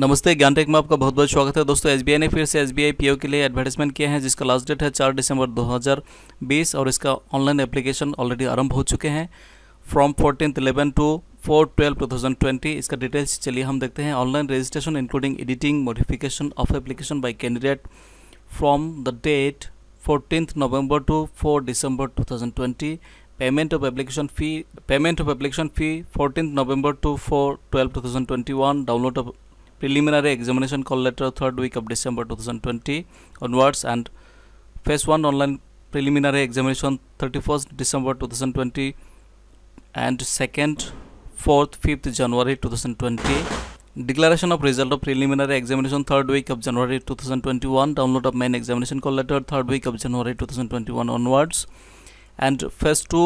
नमस्ते ज्ञान टेक में आपका बहुत बहुत स्वागत है दोस्तों एस ने फिर से एस बी के लिए एडवर्टाइजमेंट किया है जिसका लास्ट डेट है चार दिसंबर 2020 और इसका ऑनलाइन एप्लीकेशन ऑलरेडी आरंभ हो चुके हैं from fourteen eleven to four twelve two thousand twenty इसका डिटेल्स चलिए हम देखते हैं online registration including editing modification of application by candidate from the date fourteen November to four December two thousand twenty application fee payment of payment fee application November to four twelve to 12 2021 download of preliminary examination call letter third week of December 2020 onwards and phase 1 online preliminary examination 31st December 2020 and 2nd 4th 5th January 2020 declaration of result of preliminary examination third week of January 2021 download of main examination call letter third week of January 2021 onwards and phase 2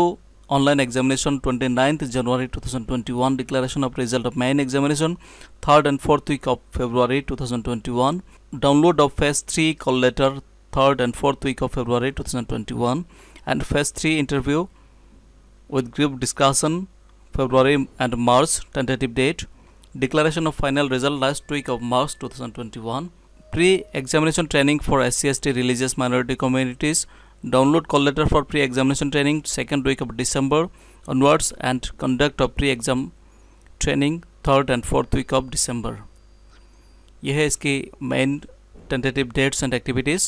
online examination 29th January 2021 declaration of result of main examination 3rd and 4th week of February 2021 download of phase 3 call letter 3rd and 4th week of February 2021 and phase 3 interview with group discussion February and March tentative date declaration of final result last week of March 2021 pre-examination training for SCST religious minority communities download call letter for pre-examination training second week of December onwards and conduct of pre-exam training third and fourth week of December यह है इसकी main tentative dates and activities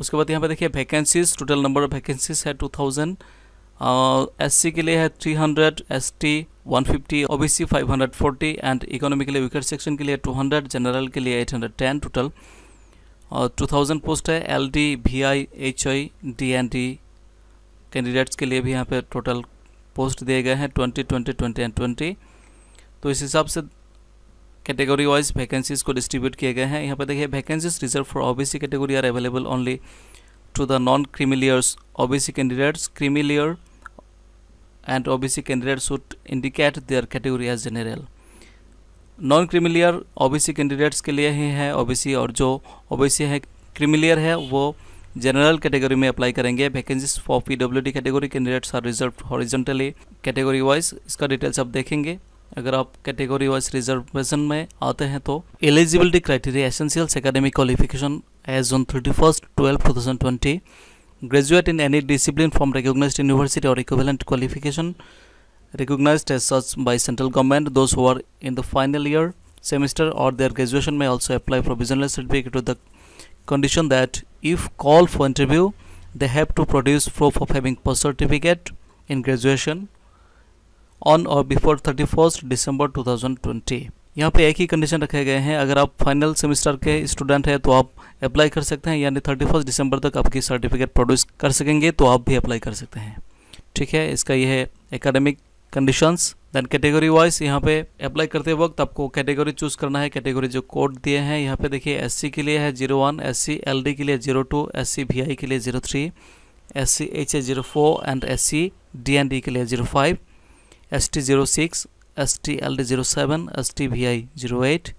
उसके बाद यहाँ पे देखिए vacancies total number of vacancies है 2000 SC के लिए है 300 ST 150 OBC 540 and economically weaker section के लिए 200 जनरल के लिए 810 टोटल और 2000 पोस्ट है L D V I H I D N D candidates के लिए भी यहाँ पे टोटल पोस्ट दिए गए हैं 20 20 20 एंड 20 तो इस हिसाब से कैटेगरी वाइज वैकेंसीज को डिस्ट्रीब्यूट किए गए हैं यहाँ पे देखिए vacancies reserve for OBC category are available only to the non creamy layers OBC candidates creamy layer B C candidates would indicate their category as general non creamy layer OBC candidates के लिए ही है ओबीसी और जो ओबीसी है क्रिमिलियर है वो general category में apply करेंगे vacancies for P W D category candidates are reserve horizontally category wise इसका डिटेल्स आप देखेंगे अगर आप कैटेगरी वाइज रिजर्वेशन में आते हैं तो eligibility criteria essentials academic qualification age on thirty first twelve two thousand twenty graduate in any discipline from recognize university और equivalent qualification recognized as such by central government. Those who are in the final year semester or their graduation may also apply for business certificate to the condition that if called for interview, they have to produce proof of having post certificate in graduation on or before 31st december 2020 यहाँ पे एक ही condition रखे गए हैं अगर आप final semester के student हैं तो आप अप्लाई कर सकते हैं यानी थर्टी फर्स्ट दिसंबर तक आपकी सर्टिफिकेट प्रोड्यूस कर सकेंगे तो आप भी अप्लाई कर सकते हैं ठीक है इसका यह academic conditions then category wise यहाँ पे अप्लाई करते वक्त आपको कैटेगरी चूज करना है कैटेगरी जो कोड दिए हैं यहाँ पे देखिए एससी के लिए है जीरो वन एस सी के लिए जीरो टू एस सी के लिए zero three S C H A zero four and S C D N D के लिए zero five S T zero six S T L D zero seven S T V I zero eight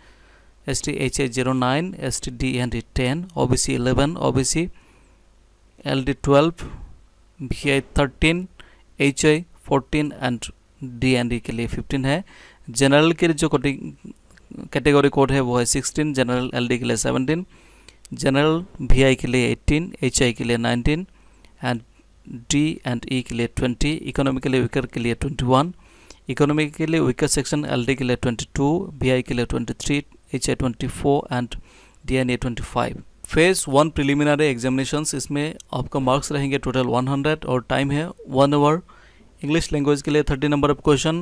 S T H A zero nine S T D N D ten O B C eleven O B C L D twelve V I thirteen H I fourteen and D and ई के लिए 15 है general के लिए जो category code है वो है 16 general LD के लिए 17 जनरल वीआई के लिए 18 एचआई के लिए 19 एंड डी एंड ई के लिए 20 इकोनॉमिकली वीकर के लिए 21 इकोनॉमिकली वीकर सेक्शन एलडी के लिए 22 आई के लिए I twenty four and D and E five phase one preliminary examination इसमें आपका मार्क्स रहेंगे टोटल 100 और टाइम है वन आवर इंग्लिश लैंग्वेज के लिए thirty number of question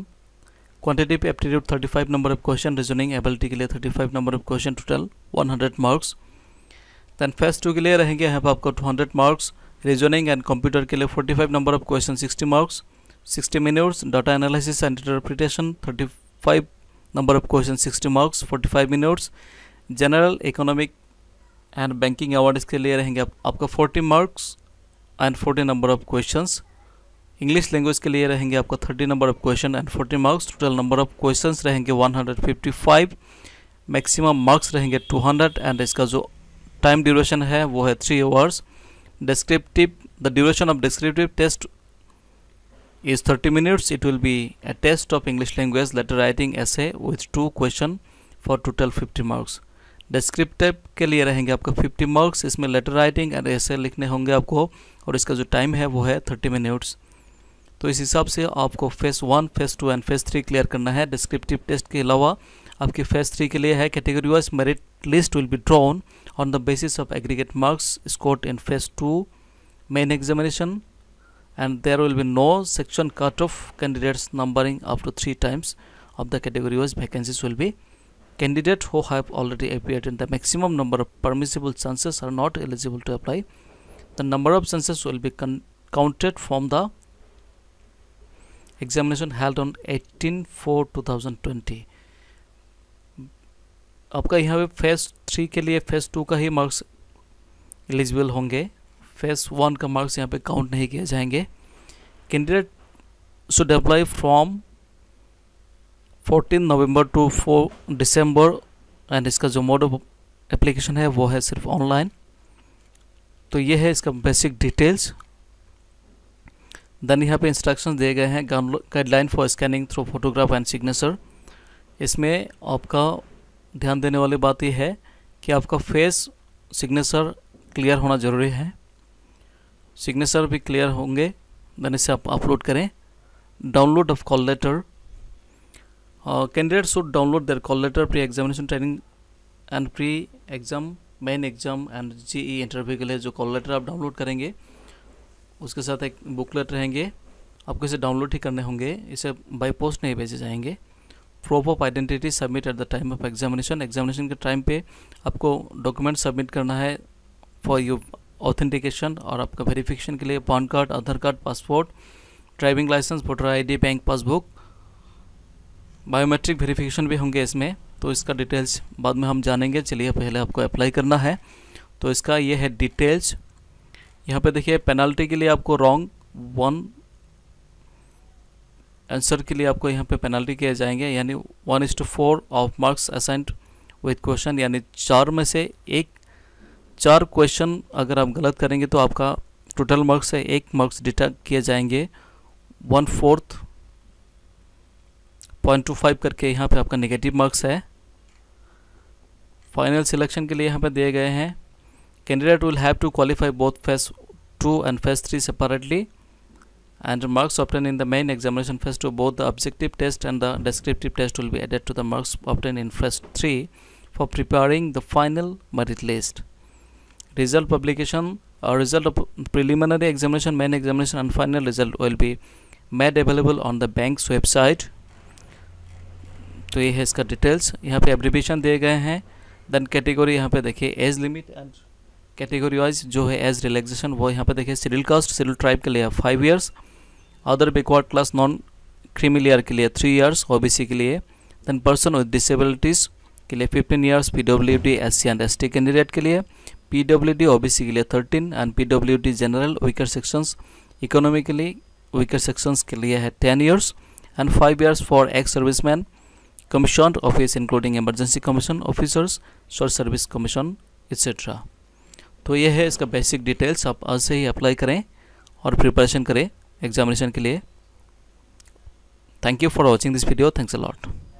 quantitative aptitude thirty five number of question reasoning ability के लिए thirty five number of question total one hundred marks then phase two के लिए रहेंगे यहाँ आपको two hundred marks reasoning and computer के लिए forty five number of question sixty marks sixty minutes data analysis and interpretation thirty five number of question sixty marks forty five minutes general economic and banking award के लिए रहेंगे आपका forty marks and forty number of question English language के लिए रहेंगे आपका thirty number of question and forty marks total number of question रहेंगे one hundred fifty five maximum marks रहेंगे टू हंड्रेड एंड इसका जो टाइम ड्यूरेशन है वो है three hours descriptive the duration of descriptive test is thirty minutes it will be a test of English language letter writing essay with two question for total fifty marks descriptive के लिए रहेंगे आपका 50 marks इसमें letter writing and ऐसे लिखने होंगे आपको और इसका जो टाइम है वो है 30 मिनट्स तो इस हिसाब से आपको phase one phase two and phase three clear करना है डिस्क्रिप्टिव टेस्ट के अलावा आपके फेस थ्री के लिए है category wise merit list will be drawn on the basis of aggregate marks scored in phase two main examination and there will be no section cut off candidates numbering up to three times of the category wise vacancies will be candidate who have already appear in the maximum number of permissible chances are not eligible to apply the number of chances will be counted from the examination held on 18 four 2020 आपका यहाँ पे phase three के लिए phase two का ही marks eligible होंगे phase one का marks यहाँ पे काउंट नहीं किए जाएंगे candidate should apply from 14 November to 4 December and इसका जो मोड ऑफ एप्लीकेशन है वो है सिर्फ ऑनलाइन तो ये है इसका बेसिक डिटेल्स देन यहाँ पे इंस्ट्रक्शंस दिए गए हैं guideline for scanning through photograph and signature इसमें आपका ध्यान देने वाली बात यह है कि आपका फेस सिग्नेचर क्लियर होना ज़रूरी है सिग्नेचर भी क्लियर होंगे देन इसे आप अपलोड करें download of call letter candidate should download their call letter pre examination training and pre exam main exam and G E interview के लिए जो कॉल लेटर आप डाउनलोड करेंगे उसके साथ एक बुकलेट रहेंगे आपको इसे डाउनलोड ही करने होंगे इसे बाई पोस्ट नहीं भेजे जाएंगे proof of identity submit at the time of examination examination के टाइम पे आपको डॉक्यूमेंट सबमिट करना है फॉर यू ऑथेंटिकेशन और आपका वेरिफिकेशन के लिए PAN card Aadhaar card passport driving licence voter I bank passbook biometric verification भी होंगे इसमें तो इसका डिटेल्स बाद में हम जानेंगे चलिए पहले आपको अप्लाई करना है तो इसका ये है डिटेल्स यहाँ पे देखिए पेनल्टी के लिए आपको रॉन्ग वन आंसर के लिए आपको यहाँ पे पेनल्टी किए जाएंगे यानी one is to four of marks assigned with question यानी चार में से एक चार क्वेश्चन अगर आप गलत करेंगे तो आपका टोटल मार्क्स से एक मार्क्स डिटेक्ट किए जाएंगे one fourth point two five करके यहाँ पे आपका नेगेटिव मार्क्स है फाइनल सिलेक्शन के लिए यहाँ पे दिए गए हैं candidate will have to qualify both phase 2 and phase 3 separately and marks obtained in the main examination phase 2 both the objective test and the descriptive test will be added to the marks obtained in phase 3 for preparing the final merit list result publication or result of preliminary examination main examination and final result will be made available on the bank's website तो ये है इसका details यहाँ पे abbreviation दिए गए हैं then category यहाँ पे देखिए age limit and category wise जो है एज रिलैक्सेशन वो यहाँ पे देखिए सिडिल कास्ट सिडिल ट्राइब के लिए five years other backward class non creamy layer के लिए थ्री ईयर्स सी के लिए देन पर्सन विद डिसेबिलिटीज़ के लिए fifteen years P W D S C and S T candidate के लिए P W D O B C के लिए thirteen and P W D general weaker sections economically weaker sections के लिए है ten years and five years for ex service man commission office including emergency commission officers short service commission etcetera तो ये है इसका basic details आप आज से ही अप्लाई करें और प्रिपरेशन करें एग्जामिनेशन के लिए thank you for watching this video thanks a lot